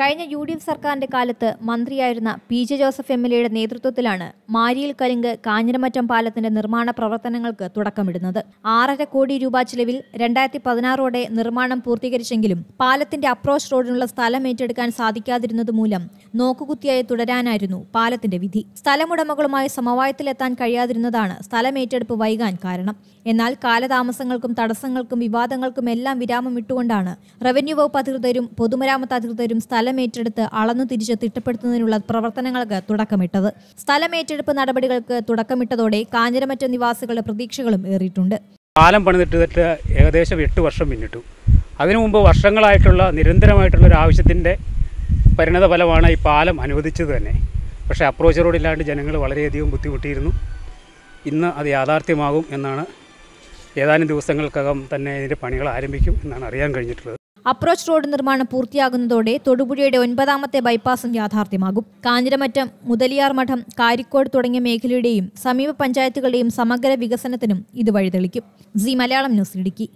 കഴിഞ്ഞ U D F സർക്കാരിന്റെ കാലത്ത് മന്ത്രിയായിരുന്ന P J Joseph M L എയുടെ നേതൃത്വത്തിലാണ് മാരിയിൽ കലിങ്ക് കാഞ്ഞിരമറ്റം പാലത്തിന്റെ നിർമ്മാണ പ്രവർത്തനങ്ങൾക്ക് തുടക്കമിടുന്നത് ആറര കോടി രൂപ ചിലവിൽ രണ്ടായിരത്തി പതിനാറോടെ നിർമ്മാണം പൂർത്തീകരിച്ചെങ്കിലും പാലത്തിന്റെ അപ്രോച്ച് റോഡിനുള്ള സ്ഥലം ഏറ്റെടുക്കാൻ സാധിക്കാതിരുന്നത് മൂലം നോക്കുകുത്തിയായി തുടരാനായിരുന്നു പാലത്തിന്റെ വിധി സ്ഥലമുടമകളുമായി സമവായത്തിലെത്താൻ കഴിയാതിരുന്നതാണ് സ്ഥലം ഏറ്റെടുപ്പ് വൈകാൻ കാരണം എന്നാൽ കാലതാമസങ്ങൾക്കും തടസ്സങ്ങൾക്കും വിവാദങ്ങൾക്കും എല്ലാം വിരാമം ഇട്ടുകൊണ്ടാണ് റവന്യൂ വകുപ്പ് അധികൃതരും പൊതുമരാമത്ത് അധികൃതരും സ്ഥലം സ്ഥലമേറ്റെടുത്ത് അളന്നു തിരിച്ച് തിട്ടപ്പെടുത്തുന്നതിനുള്ള പ്രവർത്തനങ്ങൾക്ക് തുടക്കമിട്ടത് സ്ഥലമേറ്റെടുപ്പ് നടപടികൾക്ക് തുടക്കമിട്ടതോടെ കാഞ്ഞിരമറ്റ നിവാസികളുടെ പ്രതീക്ഷകളും ഏറിയിട്ടുണ്ട് പാലം പണിതിട്ട് ഏകദേശം എട്ട് വർഷം പിന്നിട്ടു അതിനു മുമ്പ് വർഷങ്ങളായിട്ടുള്ള നിരന്തരമായിട്ടുള്ള ഒരു ആവശ്യത്തിൻ്റെ പരിണത ഫലമാണ് ഈ പാലം അനുവദിച്ചത് തന്നെ പക്ഷേ അപ്രോച്ച് റോഡില്ലാണ്ട് ജനങ്ങൾ വളരെയധികം ബുദ്ധിമുട്ടിയിരുന്നു ഇന്ന് അത് യാഥാർത്ഥ്യമാകും എന്നാണ് ഏതാനും ദിവസങ്ങൾക്കകം തന്നെ ഇതിൻ്റെ പണികൾ ആരംഭിക്കും എന്നാണ് അറിയാൻ കഴിഞ്ഞിട്ടുള്ളത് അപ്രോച്ച് റോഡ് നിർമ്മാണം പൂർത്തിയാകുന്നതോടെ തൊടുപുഴയുടെ ഒൻപതാമത്തെ ബൈപ്പാസും യാഥാർത്ഥ്യമാകും കാഞ്ഞിരമറ്റം മുതലിയാർ മഠം കാരിക്കോട് തുടങ്ങിയ മേഖലയുടെയും സമീപ പഞ്ചായത്തുകളുടെയും സമഗ്ര വികസനത്തിനും ഇത് വഴിതെളിക്കും സി മലയാളം ന്യൂസ് ഇടുക്കി